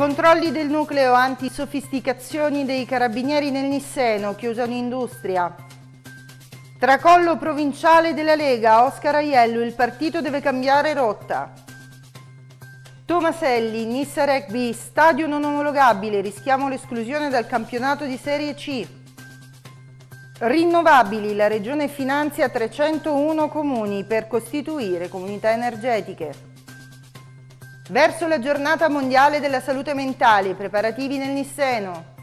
Controlli del nucleo antisofisticazioni dei carabinieri nel Nisseno, chiusa industria. Tracollo provinciale della Lega, Oscar Aiello, il partito deve cambiare rotta. Tomaselli, Nissa Rugby, stadio non omologabile, rischiamo l'esclusione dal campionato di Serie C. Rinnovabili, la Regione finanzia 301 comuni per costituire comunità energetiche. Verso la giornata mondiale della salute mentale, preparativi nel Nisseno.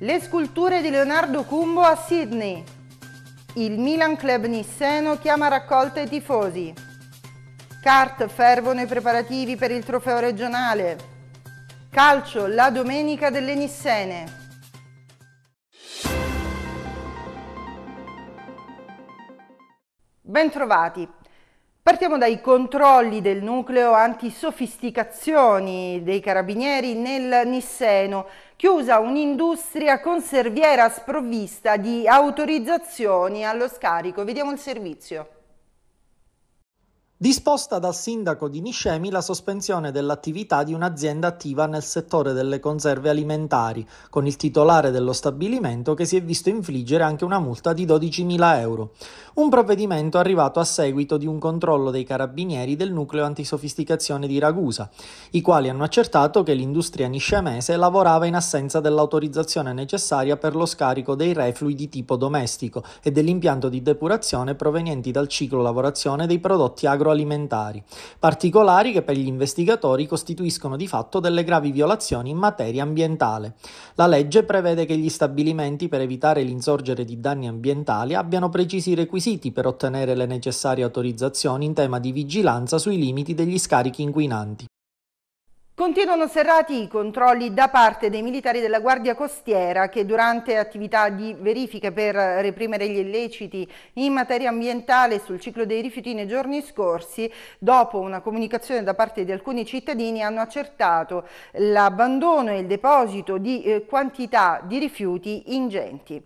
Le sculture di Leonardo Cumbo a Sydney. Il Milan Club Nisseno chiama raccolta i tifosi. Kart fervono i preparativi per il trofeo regionale. Calcio, la domenica delle Nissene. Bentrovati. Partiamo dai controlli del nucleo antisofisticazioni dei carabinieri nel Nisseno, chiusa un'industria conserviera sprovvista di autorizzazioni allo scarico. Vediamo il servizio disposta dal sindaco di Niscemi la sospensione dell'attività di un'azienda attiva nel settore delle conserve alimentari, con il titolare dello stabilimento che si è visto infliggere anche una multa di 12.000 euro. Un provvedimento arrivato a seguito di un controllo dei carabinieri del nucleo antisofisticazione di Ragusa, i quali hanno accertato che l'industria niscemese lavorava in assenza dell'autorizzazione necessaria per lo scarico dei reflui di tipo domestico e dell'impianto di depurazione provenienti dal ciclo lavorazione dei prodotti agroalimentari agroalimentari, particolari che per gli investigatori costituiscono di fatto delle gravi violazioni in materia ambientale. La legge prevede che gli stabilimenti, per evitare l'insorgere di danni ambientali, abbiano precisi requisiti per ottenere le necessarie autorizzazioni in tema di vigilanza sui limiti degli scarichi inquinanti. Continuano serrati i controlli da parte dei militari della Guardia Costiera che durante attività di verifica per reprimere gli illeciti in materia ambientale sul ciclo dei rifiuti nei giorni scorsi, dopo una comunicazione da parte di alcuni cittadini, hanno accertato l'abbandono e il deposito di eh, quantità di rifiuti ingenti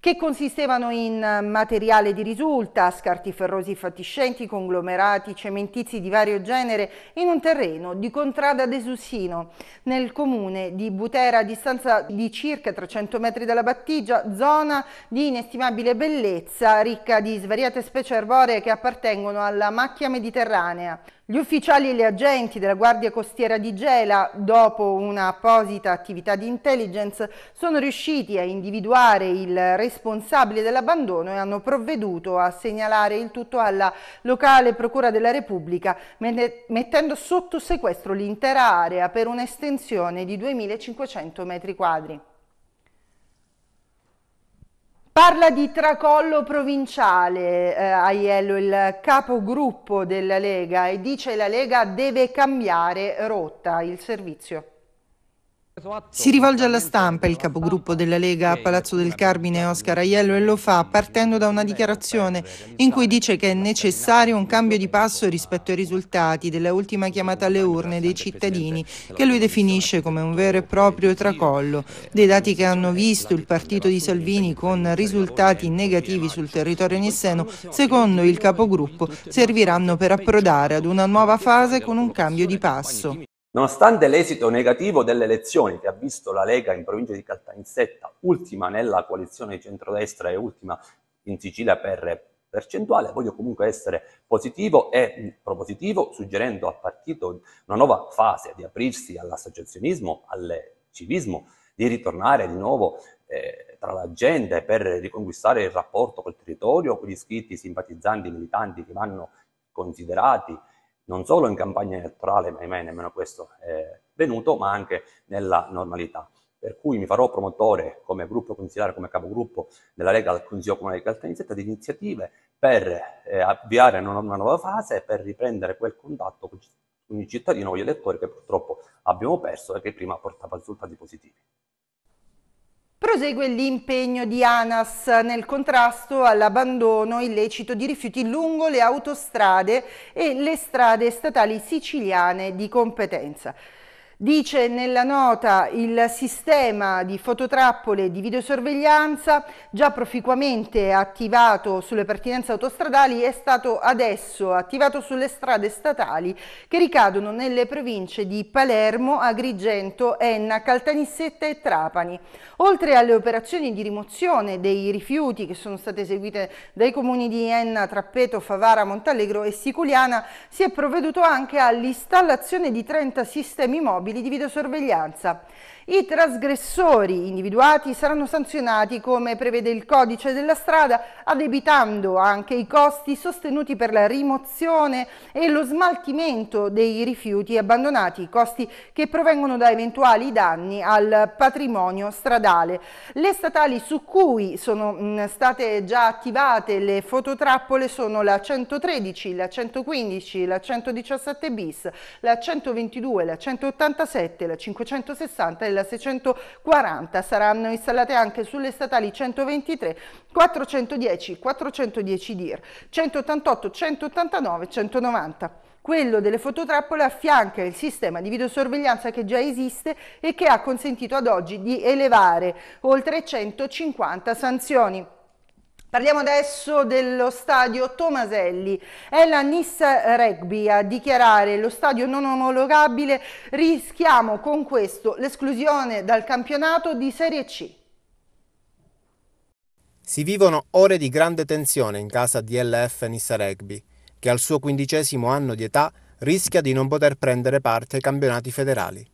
che consistevano in eh, materiale di risulta, scarti ferrosi fatiscenti, conglomerati, cementizi di vario genere in un terreno di Contrada de Susino, nel comune di Butera a distanza di circa 300 metri dalla battigia, zona di inestimabile bellezza, ricca di svariate specie arboree che appartengono alla macchia mediterranea. Gli ufficiali e gli agenti della Guardia Costiera di Gela, dopo un'apposita attività di intelligence, sono riusciti a individuare il responsabile dell'abbandono e hanno provveduto a segnalare il tutto alla locale Procura della Repubblica, mettendo sotto sequestro l'intera area per un'estensione di 2.500 metri quadri. Parla di tracollo provinciale eh, Aiello, il capogruppo della Lega, e dice che la Lega deve cambiare rotta il servizio. Esatto, si rivolge alla stampa il capogruppo della Lega a Palazzo del Carmine Oscar Aiello e lo fa partendo da una dichiarazione in cui dice che è necessario un cambio di passo rispetto ai risultati della ultima chiamata alle urne dei cittadini che lui definisce come un vero e proprio tracollo. Dei dati che hanno visto il partito di Salvini con risultati negativi sul territorio nisseno, secondo il capogruppo, serviranno per approdare ad una nuova fase con un cambio di passo. Nonostante l'esito negativo delle elezioni, che ha visto la Lega in provincia di Caltanissetta ultima nella coalizione di centrodestra e ultima in Sicilia per percentuale, voglio comunque essere positivo e propositivo, suggerendo al partito una nuova fase di aprirsi all'associazionismo, al civismo, di ritornare di nuovo eh, tra la gente per riconquistare il rapporto col territorio, con gli iscritti, simpatizzanti, militanti che vanno considerati non solo in campagna elettorale, ma ahimè nemmeno questo è venuto, ma anche nella normalità. Per cui mi farò promotore come gruppo consigliere, come capogruppo della Lega al Consiglio Comunale di Caltanissetta di iniziative per eh, avviare una, una, nuova fase, per riprendere quel contatto con, con i cittadini o gli elettori che purtroppo abbiamo perso e che prima portava risultati positivi. Prosegue l'impegno di ANAS nel contrasto all'abbandono illecito di rifiuti lungo le autostrade e le strade statali siciliane di competenza. Dice nella nota il sistema di fototrappole di videosorveglianza già proficuamente attivato sulle pertinenze autostradali è stato adesso attivato sulle strade statali che ricadono nelle province di Palermo, Agrigento, Enna, Caltanissetta e Trapani. Oltre alle operazioni di rimozione dei rifiuti che sono state eseguite dai comuni di Enna, Trappeto, Favara, Montallegro e Siculiana si è provveduto anche all'installazione di 30 sistemi mobili mobili di videosorveglianza. I trasgressori individuati saranno sanzionati come prevede il codice della strada, adebitando anche i costi sostenuti per la rimozione e lo smaltimento dei rifiuti abbandonati, costi che provengono da eventuali danni al patrimonio stradale. Le statali su cui sono mm, state già attivate le fototrappole sono la 113, la 115, la 117 bis, la 122, la 180 557, la 560 e la 640. Saranno installate anche sulle statali 123, 410, 410 DIR, 188, 189, 190. Quello delle fototrappole affianca il sistema di videosorveglianza che già esiste e che ha consentito ad oggi di elevare oltre 150 sanzioni. Parliamo adesso dello stadio Tomaselli. È la Niss Rugby a dichiarare lo stadio non omologabile. Rischiamo con questo l'esclusione dal campionato di Serie C. Si vivono ore di grande tensione in casa di LF Niss Rugby, che al suo quindicesimo anno di età rischia di non poter prendere parte ai campionati federali.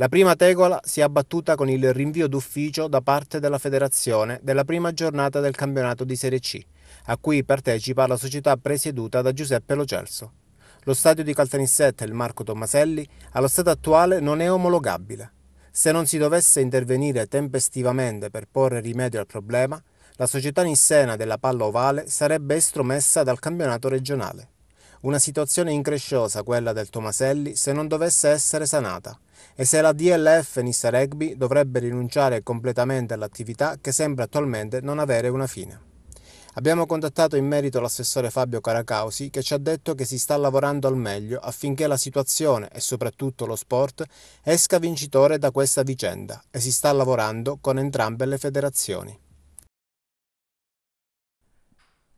La prima tegola si è abbattuta con il rinvio d'ufficio da parte della federazione della prima giornata del campionato di Serie C, a cui partecipa la società presieduta da Giuseppe Lo Celso. Lo stadio di Caltanissetta, il Marco Tommaselli, allo stato attuale non è omologabile. Se non si dovesse intervenire tempestivamente per porre rimedio al problema, la società nissena della palla ovale sarebbe estromessa dal campionato regionale. Una situazione incresciosa quella del Tomaselli se non dovesse essere sanata e se la DLF Nissa Rugby dovrebbe rinunciare completamente all'attività che sembra attualmente non avere una fine. Abbiamo contattato in merito l'assessore Fabio Caracausi che ci ha detto che si sta lavorando al meglio affinché la situazione e soprattutto lo sport esca vincitore da questa vicenda e si sta lavorando con entrambe le federazioni.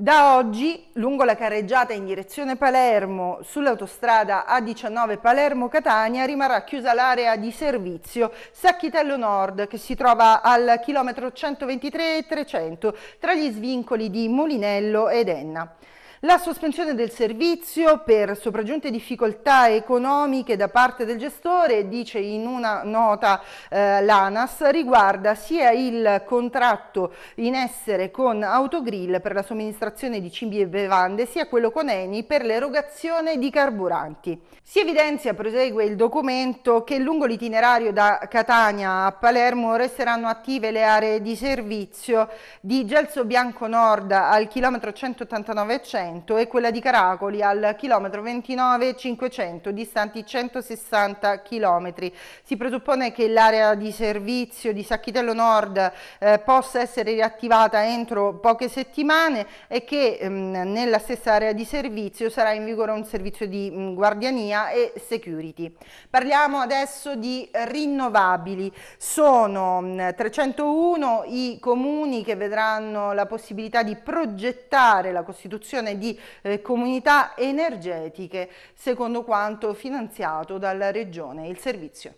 Da oggi, lungo la carreggiata in direzione Palermo, sull'autostrada A19 Palermo-Catania, rimarrà chiusa l'area di servizio Sacchitello Nord, che si trova al chilometro 123 300, tra gli svincoli di Molinello ed Enna. La sospensione del servizio per sopraggiunte difficoltà economiche da parte del gestore, dice in una nota eh, l'ANAS, riguarda sia il contratto in essere con Autogrill per la somministrazione di cibi e bevande, sia quello con Eni per l'erogazione di carburanti. Si evidenzia, prosegue il documento, che lungo l'itinerario da Catania a Palermo resteranno attive le aree di servizio di Gelso Bianco Nord al chilometro 189 100 500 e quella di Caracoli al chilometro 29 500 distanti 160 km. Si presuppone che l'area di servizio di Sacchitello Nord eh, possa essere riattivata entro poche settimane e che ehm, nella stessa area di servizio sarà in vigore un servizio di mh, mm, guardiania e security. Parliamo adesso di rinnovabili. Sono mh, mm, 301 i comuni che vedranno la possibilità di progettare la costituzione di eh, comunità energetiche, secondo quanto finanziato dalla Regione il servizio.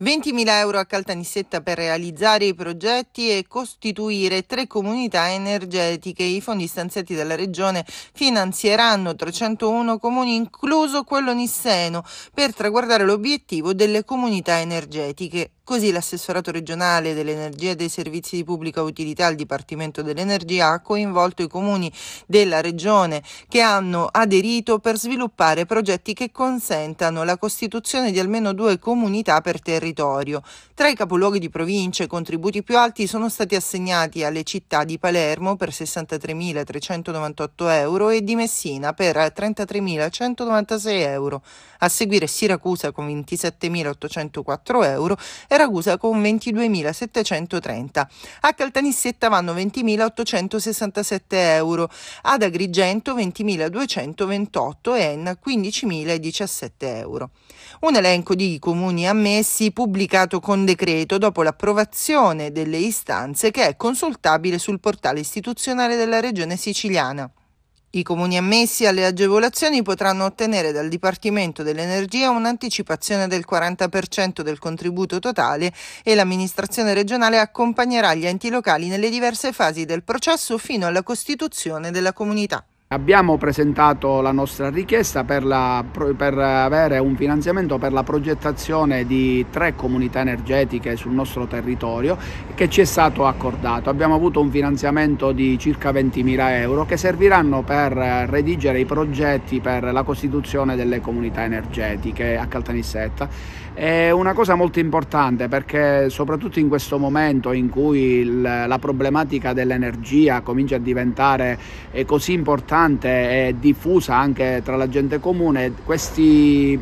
20.000 euro a Caltanissetta per realizzare i progetti e costituire tre comunità energetiche. I fondi stanziati dalla Regione finanzieranno 301 comuni, incluso quello nisseno, per traguardare l'obiettivo delle comunità energetiche Così l'assessorato regionale dell'energia e dei servizi di pubblica utilità al Dipartimento dell'Energia ha coinvolto i comuni della regione che hanno aderito per sviluppare progetti che consentano la costituzione di almeno due comunità per territorio. Tra i capoluoghi di provincia i contributi più alti sono stati assegnati alle città di Palermo per 63.398 euro e di Messina per 33.196 euro. A seguire Siracusa con 27.804 euro e Ragusa con 22.730, a Caltanissetta vanno 20.867 euro, ad Agrigento 20.228 e Enna 15.017 euro. Un elenco di comuni ammessi pubblicato con decreto dopo l'approvazione delle istanze che è consultabile sul portale istituzionale della Regione siciliana. I comuni ammessi alle agevolazioni potranno ottenere dal Dipartimento dell'Energia un'anticipazione del 40% del contributo totale e l'amministrazione regionale accompagnerà gli enti locali nelle diverse fasi del processo fino alla costituzione della comunità. Abbiamo presentato la nostra richiesta per, la, per, avere un finanziamento per la progettazione di tre comunità energetiche sul nostro territorio che ci è stato accordato. Abbiamo avuto un finanziamento di circa 20.000 euro che serviranno per redigere i progetti per la costituzione delle comunità energetiche a Caltanissetta. È una cosa molto importante perché soprattutto in questo momento in cui il, la problematica dell'energia comincia a diventare eh, così importante importante e diffusa anche tra la gente comune. Questi,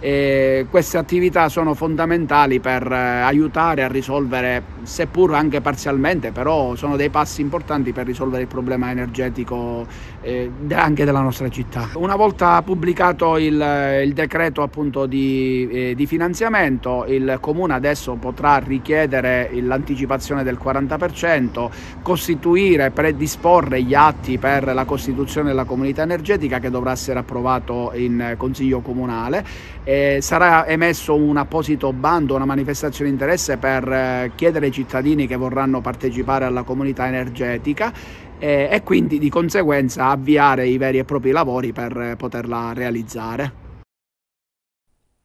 eh, queste attività sono fondamentali per eh, aiutare a risolvere, seppur anche parzialmente, però sono dei passi importanti per risolvere il problema energetico eh, anche della nostra città. Una volta pubblicato il, eh, il decreto appunto di, eh, di, finanziamento, il comune adesso potrà richiedere l'anticipazione del 40%, costituire, predisporre gli atti per la costituzione della comunità energetica che dovrà essere approvato in eh, consiglio comunale. Eh, sarà emesso un apposito bando, una manifestazione di interesse per eh, chiedere ai cittadini che vorranno partecipare alla comunità energetica eh, e quindi di conseguenza avviare i veri e propri lavori per poterla realizzare.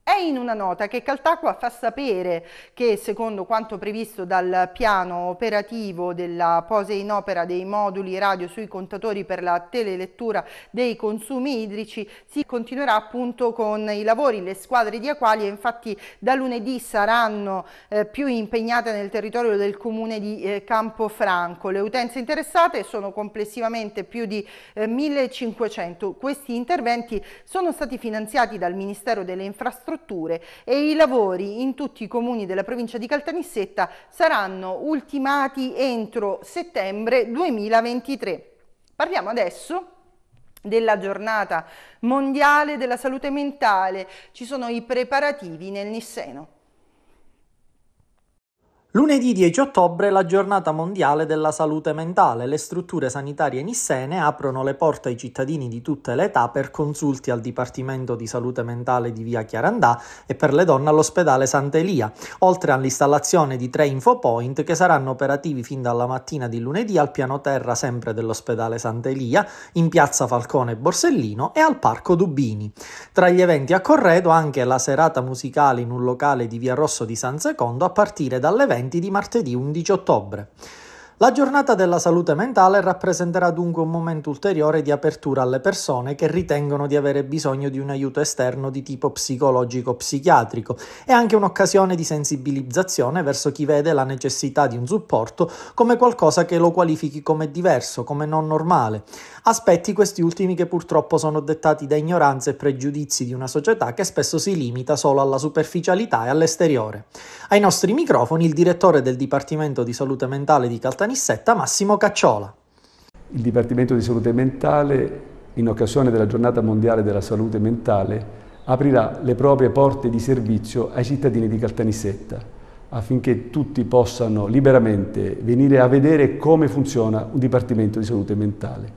È in una nota che Caltacqua fa sapere che secondo quanto previsto dal piano operativo della posa in opera dei moduli radio sui contatori per la telelettura dei consumi idrici si continuerà appunto con i lavori. Le squadre di Acqualia infatti da lunedì saranno eh, più impegnate nel territorio del comune di eh, Campofranco. Le utenze interessate sono complessivamente più di eh, 1500. Questi interventi sono stati finanziati dal Ministero delle Infrastrutture infrastrutture e i lavori in tutti i comuni della provincia di Caltanissetta saranno ultimati entro settembre 2023. Parliamo adesso della giornata mondiale della salute mentale. Ci sono i preparativi nel Nisseno. Lunedì 10 ottobre è la giornata mondiale della salute mentale. Le strutture sanitarie nissene aprono le porte ai cittadini di tutte le età per consulti al Dipartimento di Salute Mentale di Via Chiarandà e per le donne all'ospedale Sant'Elia, oltre all'installazione di tre infopoint che saranno operativi fin dalla mattina di lunedì al piano terra sempre dell'ospedale Sant'Elia, in piazza Falcone Borsellino e al Parco Dubini. Tra gli eventi a corredo anche la serata musicale in un locale di Via Rosso di San Secondo a partire dalle 20 eventi di martedì 11 ottobre. La giornata della salute mentale rappresenterà dunque un momento ulteriore di apertura alle persone che ritengono di avere bisogno di un aiuto esterno di tipo psicologico-psichiatrico e anche un'occasione di sensibilizzazione verso chi vede la necessità di un supporto come qualcosa che lo qualifichi come diverso, come non normale. Aspetti questi ultimi che purtroppo sono dettati da ignoranze e pregiudizi di una società che spesso si limita solo alla superficialità e all'esteriore. Ai nostri microfoni il direttore del Dipartimento di Salute Mentale di Caltanissetta, Massimo Cacciola. Il Dipartimento di Salute Mentale, in occasione della Giornata Mondiale della Salute Mentale, aprirà le proprie porte di servizio ai cittadini di Caltanissetta affinché tutti possano liberamente venire a vedere come funziona un Dipartimento di Salute Mentale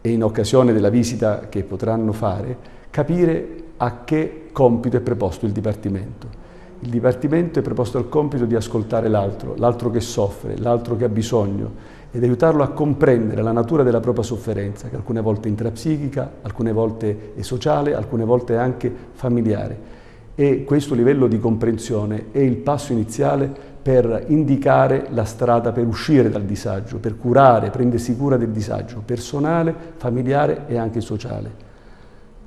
e in occasione della visita che potranno fare capire a che compito è preposto il Dipartimento. Il Dipartimento è preposto al compito di ascoltare l'altro, l'altro che soffre, l'altro che ha bisogno ed aiutarlo a comprendere la natura della propria sofferenza, che alcune volte è intrapsichica, alcune volte è sociale, alcune volte è anche familiare. E questo livello di comprensione è il passo iniziale per indicare la strada per uscire dal disagio, per curare, prendersi cura del disagio personale, familiare e anche sociale.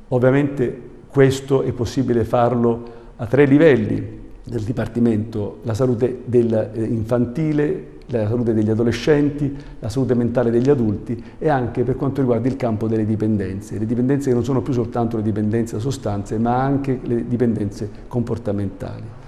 Ovviamente questo è possibile farlo a tre livelli, del Dipartimento, la salute del, eh, infantile, la salute degli adolescenti, la salute mentale degli adulti e anche per quanto riguarda il campo delle dipendenze, le dipendenze che non sono più soltanto le dipendenze da sostanze ma anche le dipendenze comportamentali.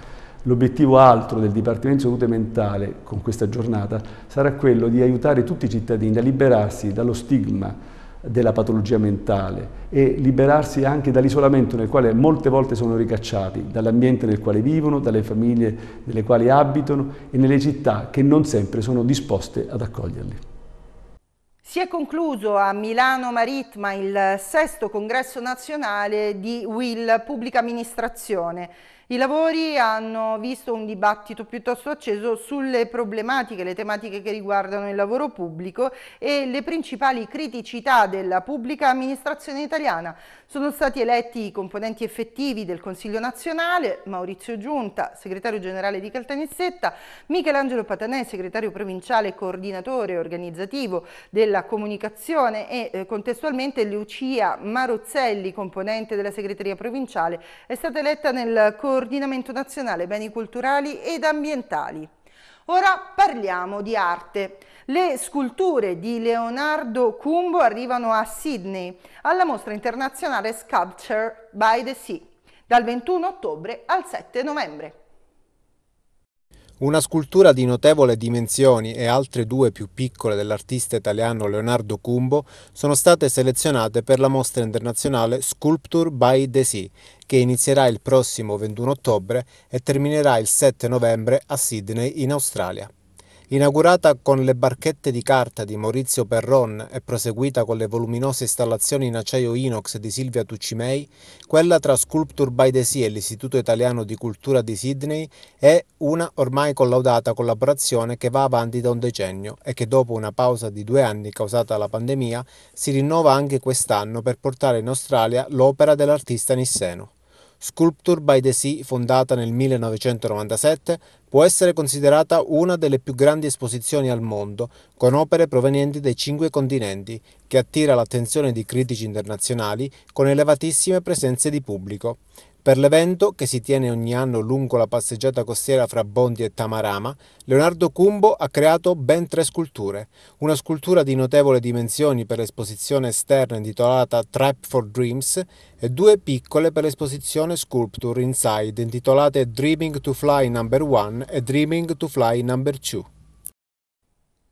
L'obiettivo altro del Dipartimento di Salute Mentale con questa giornata sarà quello di aiutare tutti i cittadini a liberarsi dallo stigma della patologia mentale e liberarsi anche dall'isolamento nel quale molte volte sono ricacciati, dall'ambiente nel quale vivono, dalle famiglie nelle quali abitano e nelle città che non sempre sono disposte ad accoglierli. Si è concluso a Milano Maritma il sesto congresso nazionale di WIL Pubblica Amministrazione. I lavori hanno visto un dibattito piuttosto acceso sulle problematiche, le tematiche che riguardano il lavoro pubblico e le principali criticità della pubblica amministrazione italiana. Sono stati eletti i componenti effettivi del Consiglio nazionale, Maurizio Giunta, segretario generale di Caltanissetta, Michelangelo Patanè, segretario provinciale e coordinatore organizzativo della comunicazione e eh, contestualmente Lucia Marozzelli, componente della segreteria provinciale, è stata eletta nel Consiglio Ordinamento Nazionale Beni Culturali ed Ambientali. Ora parliamo di arte. Le sculture di Leonardo Cumbo arrivano a Sydney, alla mostra internazionale Sculpture by the Sea, dal 21 ottobre al 7 novembre. Una scultura di notevole dimensioni e altre due più piccole dell'artista italiano Leonardo Cumbo sono state selezionate per la mostra internazionale Sculpture by the Sea, che inizierà il prossimo 21 ottobre e terminerà il 7 novembre a Sydney in Australia. Inaugurata con le barchette di carta di Maurizio Perron e proseguita con le voluminose installazioni in acciaio inox di Silvia Tuccimei, quella tra Sculpture by the Sea e l'Istituto Italiano di Cultura di Sydney è una ormai collaudata collaborazione che va avanti da un decennio e che dopo una pausa di due anni causata dalla pandemia si rinnova anche quest'anno per portare in Australia l'opera dell'artista nisseno. Sculpture by the Sea, fondata nel 1997, può essere considerata una delle più grandi esposizioni al mondo, con opere provenienti dai cinque continenti, che attira l'attenzione di critici internazionali con elevatissime presenze di pubblico. Per l'evento, che si tiene ogni anno lungo la passeggiata costiera fra Bondi e Tamarama, Leonardo Cumbo ha creato ben tre sculture. Una scultura di notevole dimensioni per l'esposizione esterna intitolata Trap for Dreams e due piccole per l'esposizione Sculpture Inside intitolate Dreaming to Fly No. 1 e Dreaming to Fly No. 2.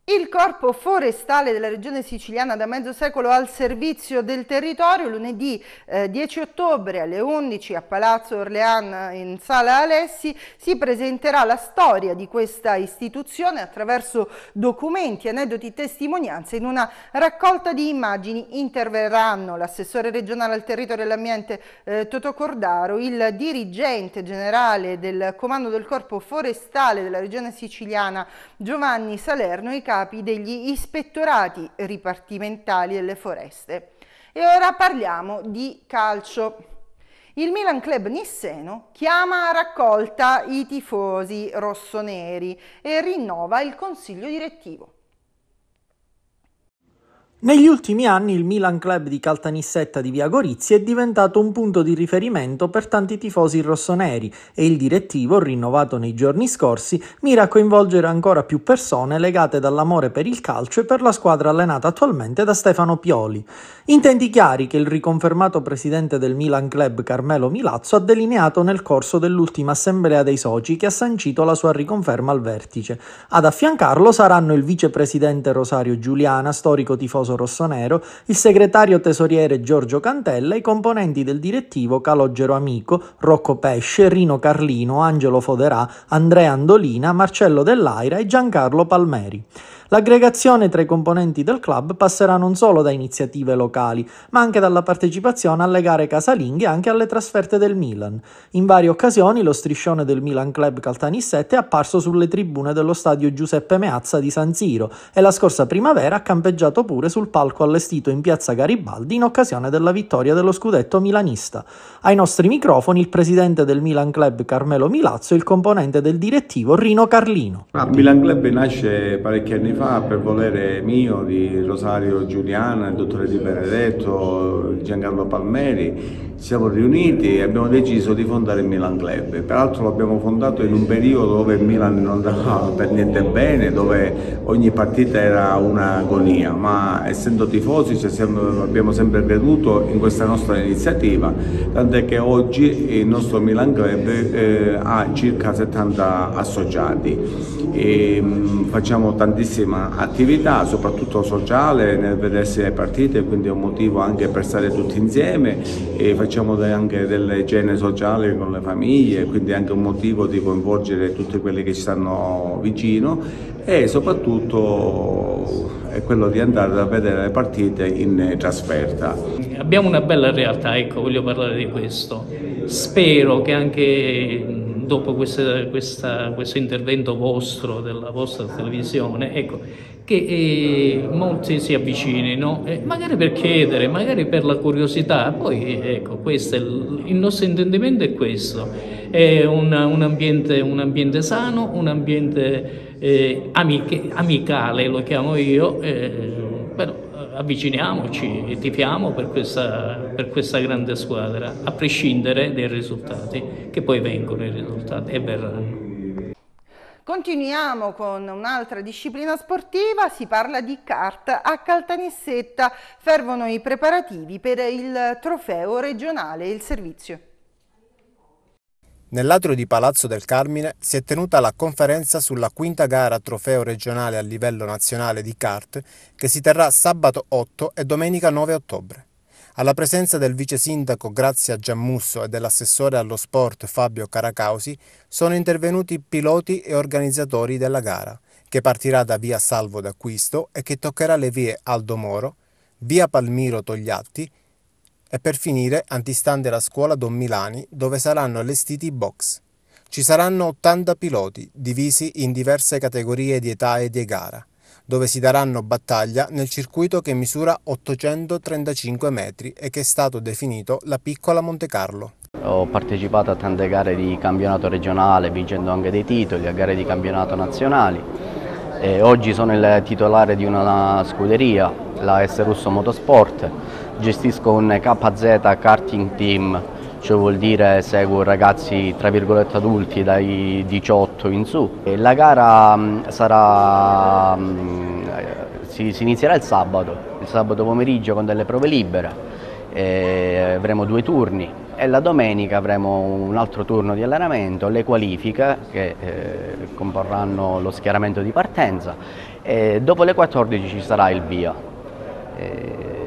Il Corpo Forestale della Regione Siciliana da mezzo secolo al servizio del territorio lunedì eh, 10 ottobre alle 11 a Palazzo Orlean in Sala Alessi si presenterà la storia di questa istituzione attraverso documenti, aneddoti, testimonianze in una raccolta di immagini interverranno l'assessore regionale al territorio e all'ambiente eh, Toto Cordaro, il dirigente generale del comando del Corpo Forestale della Regione Siciliana Giovanni Salerno e i capi degli ispettorati ripartimentali delle foreste. E ora parliamo di calcio. Il Milan Club Nisseno chiama a raccolta i tifosi rossoneri e rinnova il consiglio direttivo. Negli ultimi anni il Milan Club di Caltanissetta di Via Gorizia è diventato un punto di riferimento per tanti tifosi rossoneri e il direttivo, rinnovato nei giorni scorsi, mira a coinvolgere ancora più persone legate dall'amore per il calcio e per la squadra allenata attualmente da Stefano Pioli. Intenti chiari che il riconfermato presidente del Milan Club Carmelo Milazzo ha delineato nel corso dell'ultima assemblea dei soci che ha sancito la sua riconferma al vertice. Ad affiancarlo saranno il vicepresidente Rosario Giuliana, storico tifoso tifoso rossonero, il segretario tesoriere Giorgio Cantella, e i componenti del direttivo Calogero Amico, Rocco Pesce, Rino Carlino, Angelo Foderà, Andrea Andolina, Marcello Dell'Aira e Giancarlo Palmeri. L'aggregazione tra i componenti del club passerà non solo da iniziative locali, ma anche dalla partecipazione alle gare casalinghe e anche alle trasferte del Milan. In varie occasioni lo striscione del Milan Club Caltanissette è apparso sulle tribune dello stadio Giuseppe Meazza di San Siro e la scorsa primavera ha campeggiato pure sul palco allestito in piazza Garibaldi in occasione della vittoria dello scudetto milanista. Ai nostri microfoni il presidente del Milan Club Carmelo Milazzo e il componente del direttivo Rino Carlino. Il Milan Club nasce parecchi anni fa fa per volere mio, di Rosario Giuliana, il dottore Di Benedetto, Giancarlo Palmeri siamo riuniti e abbiamo deciso di fondare il Milan Club. Peraltro l'abbiamo fondato in un periodo dove il Milan non andava per niente bene, dove ogni partita era un'agonia, ma essendo tifosi sempre, abbiamo sempre creduto in questa nostra iniziativa, tant'è che oggi il nostro Milan Club eh, ha circa 70 associati. E, mh, mm, facciamo tantissima attività, soprattutto sociale, nel vedersi le partite, quindi è un motivo anche per stare tutti insieme facciamo anche delle cene sociali con le famiglie, quindi anche un motivo di coinvolgere tutti quelli che ci stanno vicino e soprattutto è quello di andare a vedere le partite in trasferta. Abbiamo una bella realtà, ecco, voglio parlare di questo. Spero che anche dopo questa, questa, questo intervento vostro della vostra televisione, ecco, che eh, molti si avvicinino, eh, magari per chiedere, magari per la curiosità, poi ecco, questo il, il, nostro intendimento è questo, è un, un, ambiente, un ambiente, sano, un ambiente eh, amiche, amicale, lo chiamo io, eh, però avviciniamoci e tifiamo per questa, per questa grande squadra, a prescindere dai risultati, che poi vengono i risultati e verranno. Continuiamo con un'altra disciplina sportiva, si parla di kart. A Caltanissetta fervono i preparativi per il trofeo regionale e il servizio. Nell'atrio di Palazzo del Carmine si è tenuta la conferenza sulla quinta gara trofeo regionale a livello nazionale di kart che si terrà sabato 8 e domenica 9 ottobre. Alla presenza del vice sindaco Grazia Giammusso e dell'assessore allo sport Fabio Caracausi sono intervenuti piloti e organizzatori della gara, che partirà da via Salvo d'Acquisto e che toccherà le vie Aldo Moro, via Palmiro Togliatti e per finire, antistante la scuola Don Milani, dove saranno allestiti i box. Ci saranno 80 piloti, divisi in diverse categorie di età e di gara, dove si daranno battaglia nel circuito che misura 835 metri e che è stato definito la piccola Monte Carlo. Ho partecipato a tante gare di campionato regionale, vincendo anche dei titoli, a gare di campionato nazionali. E oggi sono il titolare di una scuderia, la S Russo Motorsport, gestisco un KZ karting team, cioè vuol dire seguo ragazzi tra virgolette adulti dai 18 in su. E la gara mm, sarà, mm, eh, si, si inizierà il sabato, il sabato pomeriggio con delle prove libere avremo due turni e la domenica avremo un altro turno di allenamento, le qualifiche che eh, comporranno lo schieramento di partenza e dopo le 14 ci sarà il via. E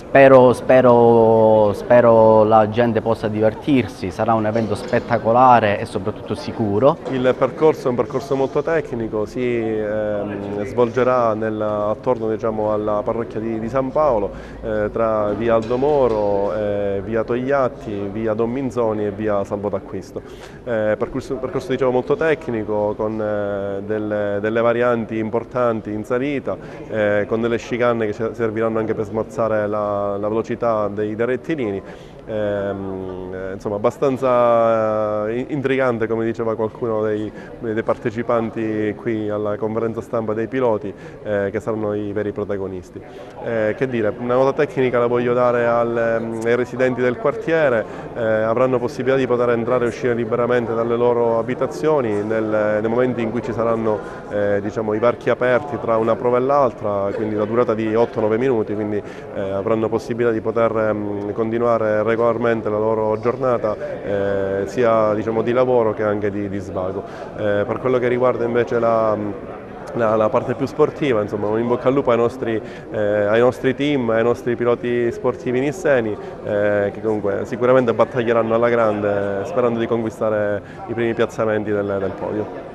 Spero, spero, spero, la gente possa divertirsi, sarà un evento spettacolare e soprattutto sicuro. Il percorso è un percorso molto tecnico, si ehm, svolgerà nel, attorno diciamo, alla parrocchia di, di San Paolo, eh, tra via Aldomoro, eh, via Togliatti, via Don Minzoni e via Salvo d'Acquisto. Eh, percorso, percorso diciamo, molto tecnico con eh, delle, delle, varianti importanti in salita, eh, con delle chicane che serviranno anche per smorzare la la, velocità dei, dei rettilini, ehm, eh, insomma abbastanza eh, intrigante come diceva qualcuno dei, dei partecipanti qui alla conferenza stampa dei piloti eh, che saranno i veri protagonisti. Eh, che dire, una nota tecnica la voglio dare al, ehm, ai residenti del quartiere, eh, avranno possibilità di poter entrare e uscire liberamente dalle loro abitazioni nel, nei momenti in cui ci saranno eh, diciamo, i varchi aperti tra una prova e l'altra, quindi la durata di 8-9 minuti, quindi avranno hanno possibilità di poter ehm, continuare regolarmente la loro giornata eh, sia diciamo, di lavoro che anche di, di svago. Eh, per quello che riguarda invece la la, la, parte più sportiva, insomma un in bocca al lupo ai nostri, eh, ai nostri team, ai nostri piloti sportivi nisseni eh, che comunque sicuramente battaglieranno alla grande sperando di conquistare i primi piazzamenti del, del podio.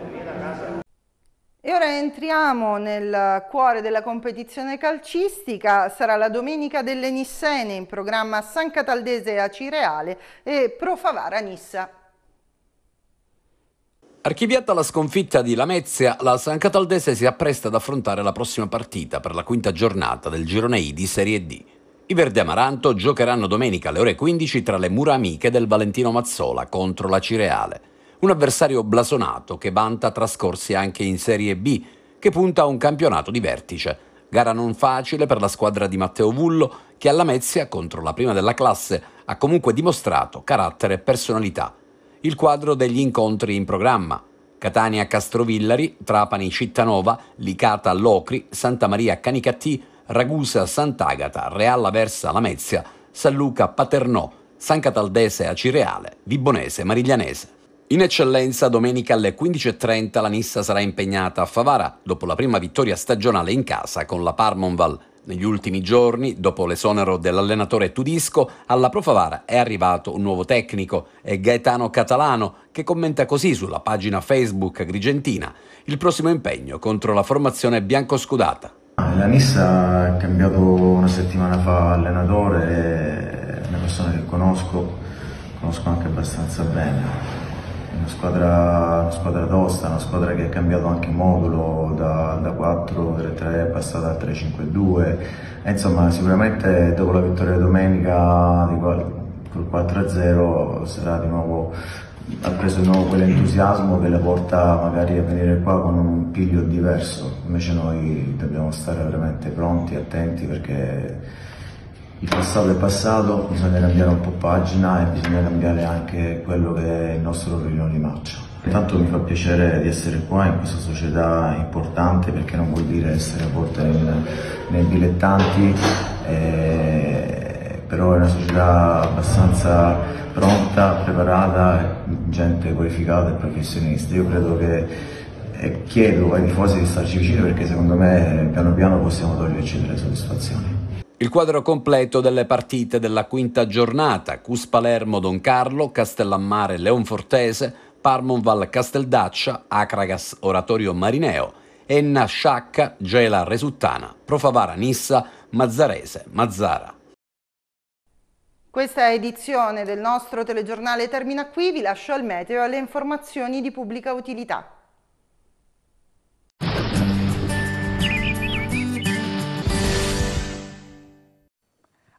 E ora entriamo nel cuore della competizione calcistica, sarà la domenica delle Nissene in programma San Cataldese a Cireale e Profavara Nissa. Archiviata la sconfitta di Lamezia, la San Cataldese si appresta ad affrontare la prossima partita per la quinta giornata del girone I di Serie D. I Verde Amaranto giocheranno domenica alle ore 15 tra le mura amiche del Valentino Mazzola contro la Cireale un avversario blasonato che vanta trascorsi anche in Serie B, che punta a un campionato di vertice. Gara non facile per la squadra di Matteo Vullo, che alla Mezia, contro la prima della classe, ha comunque dimostrato carattere e personalità. Il quadro degli incontri in programma. Catania-Castrovillari, Trapani-Cittanova, Licata-Locri, Santa Maria-Canicattì, Ragusa-Sant'Agata, Realla Versa-Lamezia, San Luca-Paternò, San Cataldese-Acireale, Vibonese-Mariglianese. In eccellenza, domenica alle 15.30 la Nissa sarà impegnata a Favara, dopo la prima vittoria stagionale in casa con la Parmonval. Negli ultimi giorni, dopo l'esonero dell'allenatore Tudisco, alla Pro Favara è arrivato un nuovo tecnico, è Gaetano Catalano, che commenta così sulla pagina Facebook Grigentina il prossimo impegno contro la formazione biancoscudata. La Nissa ha cambiato una settimana fa allenatore, è una persona che conosco, conosco anche abbastanza bene una squadra, una squadra tosta, una squadra che ha cambiato anche modulo da, da 4-3-3 è passata a 3-5-2 insomma sicuramente dopo la vittoria domenica di col 4-0 sarà di nuovo ha preso di nuovo quell'entusiasmo che la porta magari a venire qua con un piglio diverso invece noi dobbiamo stare veramente pronti, attenti perché il passato è passato, bisogna cambiare un po' pagina e bisogna cambiare anche quello che è il nostro rullino di marcia. Intanto mi fa piacere di essere qua in questa società importante perché non vuol dire essere a volte nei dilettanti, eh, però è una società abbastanza pronta, preparata, gente qualificata e professionista. Io credo che eh, chiedo ai tifosi di starci vicino perché secondo me piano piano possiamo toglierci delle soddisfazioni. Il quadro completo delle partite della quinta giornata, Cus Palermo Don Carlo, Castellammare Leonfortese, Parmonval Casteldaccia, Acragas Oratorio Marineo, Enna Sciacca, Gela Resuttana, Profavara Nissa, Mazzarese, Mazzara. Questa edizione del nostro telegiornale termina qui, vi lascio al meteo e alle informazioni di pubblica utilità.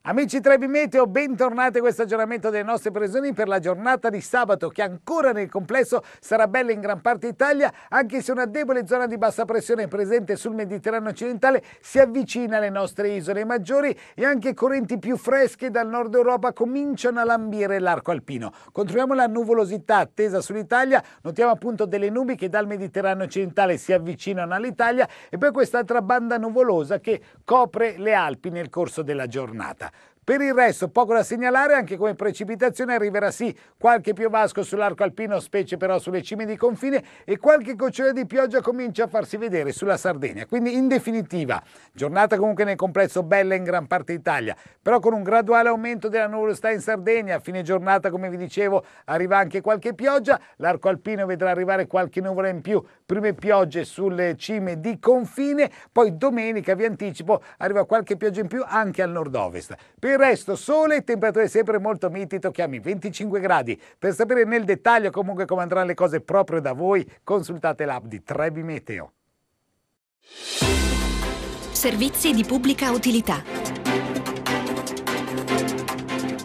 Amici Trebi Meteo, bentornati a questo aggiornamento delle nostre previsioni per la giornata di sabato che ancora nel complesso sarà bella in gran parte Italia, anche se una debole zona di bassa pressione presente sul Mediterraneo occidentale si avvicina alle nostre isole maggiori e anche correnti più fresche dal nord Europa cominciano a lambire l'arco alpino. Controlliamo la nuvolosità attesa sull'Italia, notiamo appunto delle nubi che dal Mediterraneo occidentale si avvicinano all'Italia e poi quest'altra banda nuvolosa che copre le Alpi nel corso della giornata. Per il resto poco da segnalare anche come precipitazione arriverà sì qualche piovasco sull'arco alpino, specie però sulle cime di confine e qualche gocciolina di pioggia comincia a farsi vedere sulla Sardegna. Quindi in definitiva giornata comunque nel complesso bella in gran parte d'Italia, però con un graduale aumento della nuvolosità in Sardegna, a fine giornata come vi dicevo arriva anche qualche pioggia, l'arco alpino vedrà arrivare qualche nuvola in più, prime piogge sulle cime di confine, poi domenica vi anticipo arriva qualche pioggia in più anche al nord-ovest. Per il resto sole e temperature sempre molto mitido, chiami 25 gradi. Per sapere nel dettaglio comunque come andranno le cose proprio da voi, consultate l'app di Trebi Meteo. Servizi di pubblica utilità.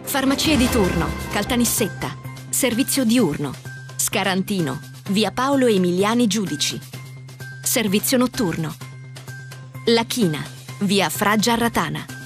Farmacie di turno, Caltanissetta, servizio diurno, Scarantino, via Paolo Emiliani Giudici, servizio notturno, La China, via Fra Giarratana.